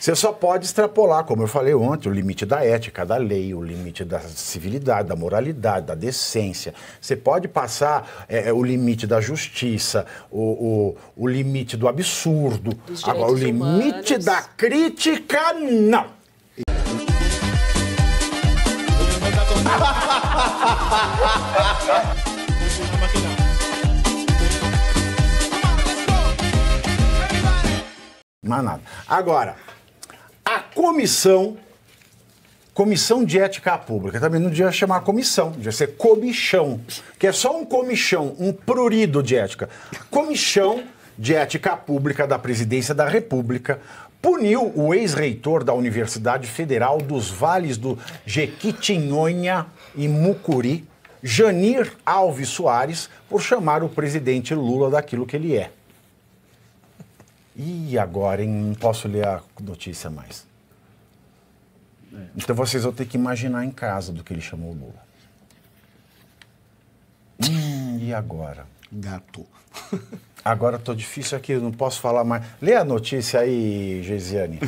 Você só pode extrapolar, como eu falei ontem, o limite da ética, da lei, o limite da civilidade, da moralidade, da decência. Você pode passar é, é o limite da justiça, o, o, o limite do absurdo. Agora, o limite humanos. da crítica, não. Mais nada. Agora, comissão, comissão de ética pública. Também não devia chamar comissão, devia ser comichão, que é só um comichão, um prurido de ética. Comichão de ética pública da Presidência da República puniu o ex-reitor da Universidade Federal dos Vales do Jequitinhonha e Mucuri, Janir Alves Soares, por chamar o presidente Lula daquilo que ele é. E agora, hein? Não posso ler a notícia mais. É. Então vocês vão ter que imaginar em casa do que ele chamou o Lula. Hum, e agora? Gato. agora estou difícil aqui, não posso falar mais. Lê a notícia aí, Geisiane.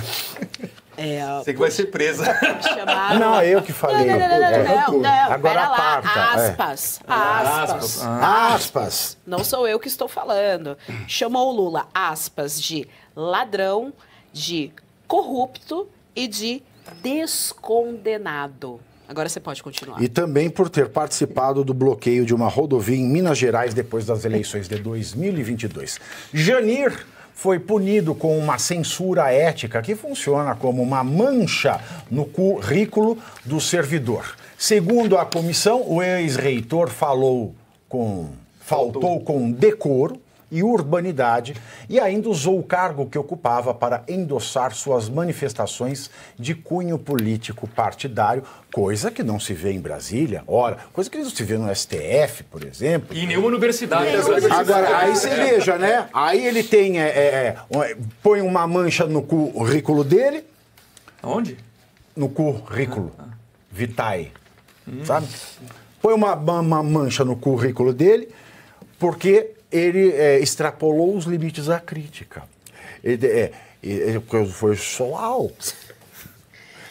É, Você que vai ser presa. Chamaram... Não, eu que falei. Não, não, não, não, não, não Agora aparta. Aspas, é. aspas, aspas. Aspas. Não sou eu que estou falando. Chamou o Lula, aspas, de ladrão, de corrupto e de descondenado. Agora você pode continuar. E também por ter participado do bloqueio de uma rodovia em Minas Gerais depois das eleições de 2022. Janir foi punido com uma censura ética que funciona como uma mancha no currículo do servidor. Segundo a comissão, o ex-reitor falou com faltou com decoro e Urbanidade e ainda usou o cargo que ocupava para endossar suas manifestações de cunho político partidário, coisa que não se vê em Brasília, ora, coisa que não se vê no STF, por exemplo. E nenhuma universidade. Agora, aí você veja, né? Aí ele tem, é, é, é, é põe uma mancha no currículo dele. Onde? No currículo. Ah, ah. Vitae. Hum. Sabe? Põe uma, uma mancha no currículo dele, porque ele é, extrapolou os limites da crítica. Ele, é, ele é, foi Solal.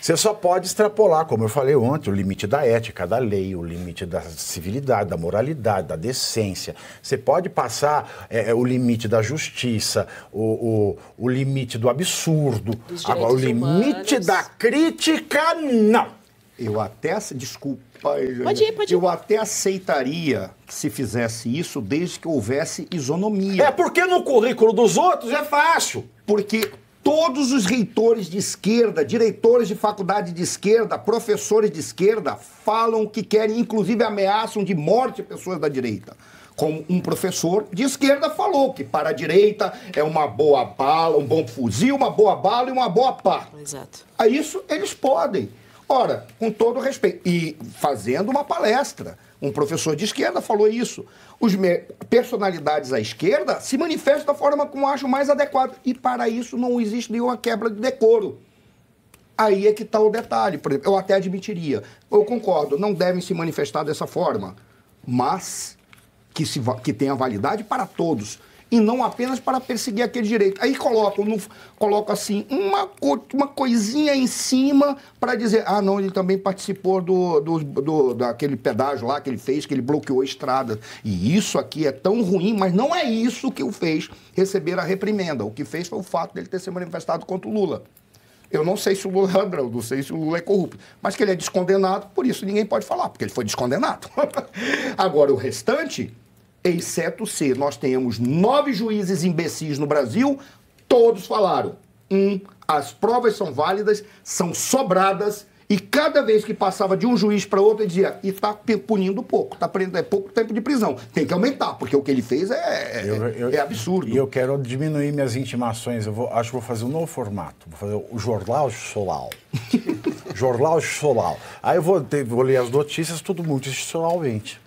Você só pode extrapolar, como eu falei ontem, o limite da ética, da lei, o limite da civilidade, da moralidade, da decência. Você pode passar é, é o limite da justiça, o, o, o limite do absurdo. Agora, o limite humanos. da crítica, não. Eu até. Desculpa. Pode ir, pode ir. Eu até aceitaria que se fizesse isso desde que houvesse isonomia. É porque no currículo dos outros é fácil. Porque todos os reitores de esquerda, diretores de faculdade de esquerda, professores de esquerda, falam que querem, inclusive ameaçam de morte pessoas da direita. Como um professor de esquerda falou que para a direita é uma boa bala, um bom fuzil, uma boa bala e uma boa pá. Exato. A é isso eles podem. Ora, com todo respeito, e fazendo uma palestra, um professor de esquerda falou isso. Os personalidades à esquerda se manifestam da forma como acham mais adequada. E para isso não existe nenhuma quebra de decoro. Aí é que está o detalhe. Por exemplo, eu até admitiria. Eu concordo, não devem se manifestar dessa forma. Mas que, se, que tenha validade para todos e não apenas para perseguir aquele direito. Aí colocam, não, colocam assim, uma, uma coisinha em cima para dizer, ah, não, ele também participou do, do, do, daquele pedágio lá que ele fez, que ele bloqueou a estrada. E isso aqui é tão ruim, mas não é isso que o fez receber a reprimenda. O que fez foi o fato dele ter se manifestado contra o Lula. Eu não sei se o Lula é não sei se o Lula é corrupto, mas que ele é descondenado, por isso ninguém pode falar, porque ele foi descondenado. Agora, o restante exceto se nós temos nove juízes imbecis no Brasil, todos falaram. Um, as provas são válidas, são sobradas, e cada vez que passava de um juiz para outro, ele dizia, e está punindo pouco, está prendendo é pouco tempo de prisão. Tem que aumentar, porque o que ele fez é, é, eu, eu, é absurdo. E eu quero diminuir minhas intimações. Eu vou, acho que vou fazer um novo formato. Vou fazer o Jornal Solal. jornal Solal. Aí eu vou, vou ler as notícias, tudo muito institucionalmente.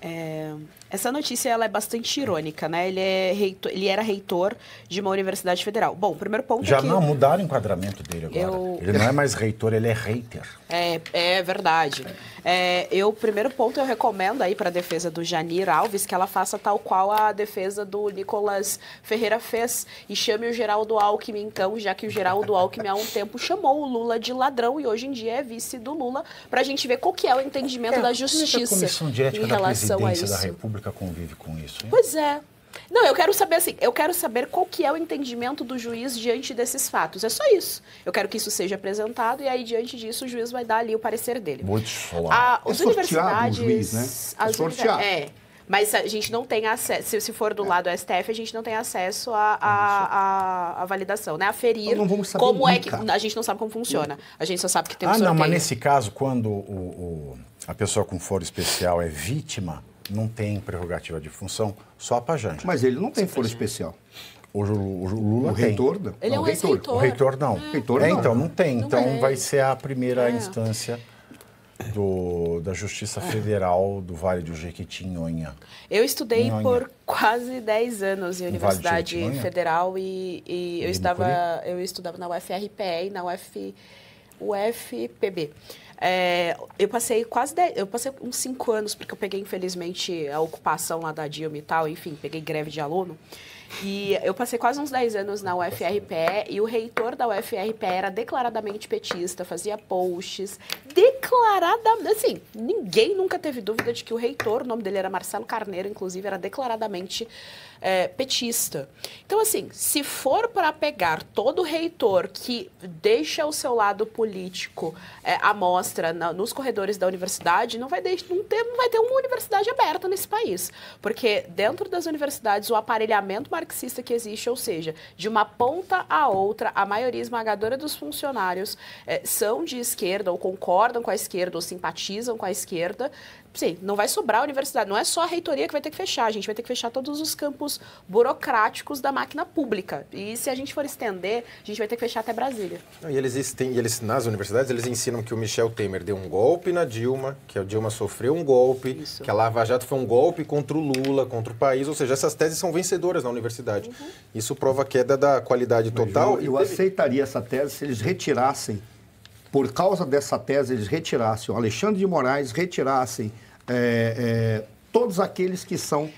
É, essa notícia ela é bastante irônica, né? Ele, é reitor, ele era reitor de uma universidade federal. Bom, primeiro ponto Já é que... não, mudaram o enquadramento dele agora. Eu... Ele não é mais reitor, ele é hater. É, é verdade. É, eu, primeiro ponto, eu recomendo aí para a defesa do Janir Alves que ela faça tal qual a defesa do Nicolas Ferreira fez e chame o Geraldo Alckmin, então, já que o Geraldo Alckmin há um tempo chamou o Lula de ladrão e hoje em dia é vice do Lula, para a gente ver qual que é o entendimento é, da justiça a comissão de ética em relação da presidência a isso. Da República pública convive com isso? Hein? Pois é. Não, eu quero saber assim, eu quero saber qual que é o entendimento do juiz diante desses fatos. É só isso. Eu quero que isso seja apresentado e aí diante disso o juiz vai dar ali o parecer dele. Vou te falar. A, é universidades, o juiz, né? É as é, mas a gente não tem acesso, se for do é. lado do STF, a gente não tem acesso à a, é a, a, validação, né? Aferir então não vamos saber como nunca. é que. A gente não sabe como funciona. A gente só sabe que tem um Ah, sorteio. não, mas nesse caso, quando o, o, a pessoa com foro especial é vítima, não tem prerrogativa de função só a gente Mas ele não tem folha especial. o, Lula o reitor não. Ele é não, é um reitor. O reitor não. É. Reitor é, então, não tem. Não então é. vai ser a primeira é. instância do, da Justiça é. Federal do Vale do Jequitinhonha. Eu estudei Nhonha. por quase 10 anos em Universidade vale Federal e, e eu, estava, eu estudava na UFRPE e na UF o É, eu passei quase eu passei uns 5 anos, porque eu peguei, infelizmente, a ocupação lá da Dilma e tal, enfim, peguei greve de aluno. E eu passei quase uns 10 anos na UFRPE e o reitor da UFRPE era declaradamente petista, fazia posts, declaradamente, assim, ninguém nunca teve dúvida de que o reitor, o nome dele era Marcelo Carneiro, inclusive, era declaradamente é, petista. Então, assim, se for para pegar todo reitor que deixa o seu lado político é, à mostra na, nos corredores da universidade, não vai, de, não, ter, não vai ter uma universidade aberta nesse país. Porque dentro das universidades, o aparelhamento marxista que existe, ou seja, de uma ponta a outra, a maioria esmagadora dos funcionários é, são de esquerda ou concordam com a esquerda ou simpatizam com a esquerda, Sim, não vai sobrar a universidade, não é só a reitoria que vai ter que fechar, a gente vai ter que fechar todos os campos burocráticos da máquina pública. E se a gente for estender, a gente vai ter que fechar até Brasília. E eles, têm, eles nas universidades, eles ensinam que o Michel Temer deu um golpe na Dilma, que a Dilma sofreu um golpe, Isso. que a Lava Jato foi um golpe contra o Lula, contra o país, ou seja, essas teses são vencedoras na universidade. Uhum. Isso prova a queda da qualidade total. Mas eu, eu teve... aceitaria essa tese se eles retirassem por causa dessa tese, eles retirassem, o Alexandre de Moraes retirassem é, é, todos aqueles que são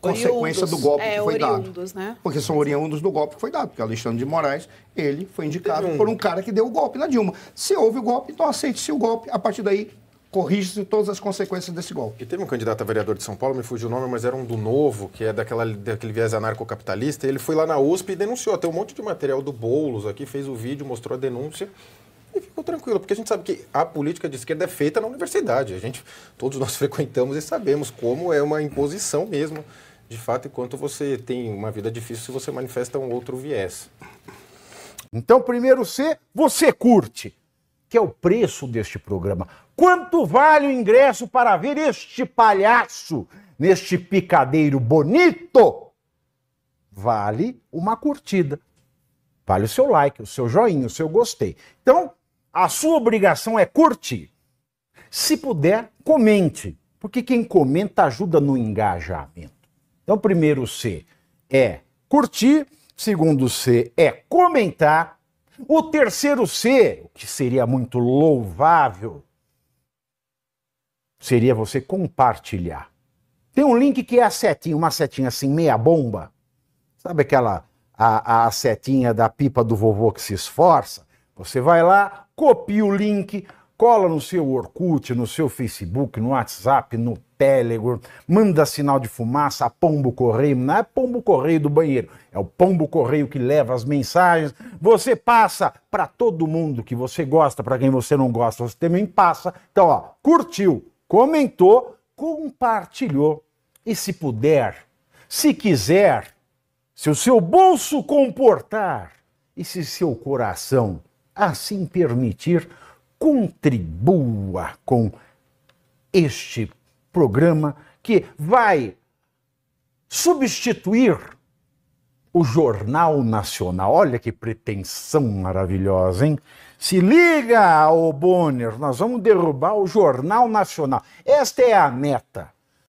consequência do golpe é, que foi dado. Né? Porque são oriundos do golpe que foi dado. Porque Alexandre de Moraes, ele foi indicado por um cara que deu o golpe na Dilma. Se houve o golpe, então aceite-se o golpe. A partir daí, corrige-se todas as consequências desse golpe. E teve um candidato a vereador de São Paulo, me fugiu o nome, mas era um do Novo, que é daquela, daquele viés anarcocapitalista. Ele foi lá na USP e denunciou. Tem um monte de material do Boulos aqui, fez o vídeo, mostrou a denúncia e ficou tranquilo, porque a gente sabe que a política de esquerda é feita na universidade. A gente, todos nós frequentamos e sabemos como é uma imposição mesmo, de fato, enquanto você tem uma vida difícil se você manifesta um outro viés. Então, primeiro C, você curte, que é o preço deste programa. Quanto vale o ingresso para ver este palhaço, neste picadeiro bonito? Vale uma curtida. Vale o seu like, o seu joinha, o seu gostei. Então, a sua obrigação é curtir. Se puder, comente, porque quem comenta ajuda no engajamento. Então, primeiro C é curtir, segundo C é comentar, o terceiro C, o que seria muito louvável, seria você compartilhar. Tem um link que é a setinha, uma setinha assim, meia bomba. Sabe aquela a, a setinha da pipa do vovô que se esforça? Você vai lá, copia o link, cola no seu Orkut, no seu Facebook, no WhatsApp, no Telegram, manda sinal de fumaça a pombo correio, não é pombo correio do banheiro, é o pombo correio que leva as mensagens. Você passa para todo mundo que você gosta, para quem você não gosta, você também passa. Então, ó, curtiu, comentou, compartilhou. E se puder, se quiser, se o seu bolso comportar e se seu coração assim permitir, contribua com este programa que vai substituir o Jornal Nacional. Olha que pretensão maravilhosa, hein? Se liga, ô Bonner, nós vamos derrubar o Jornal Nacional. Esta é a meta.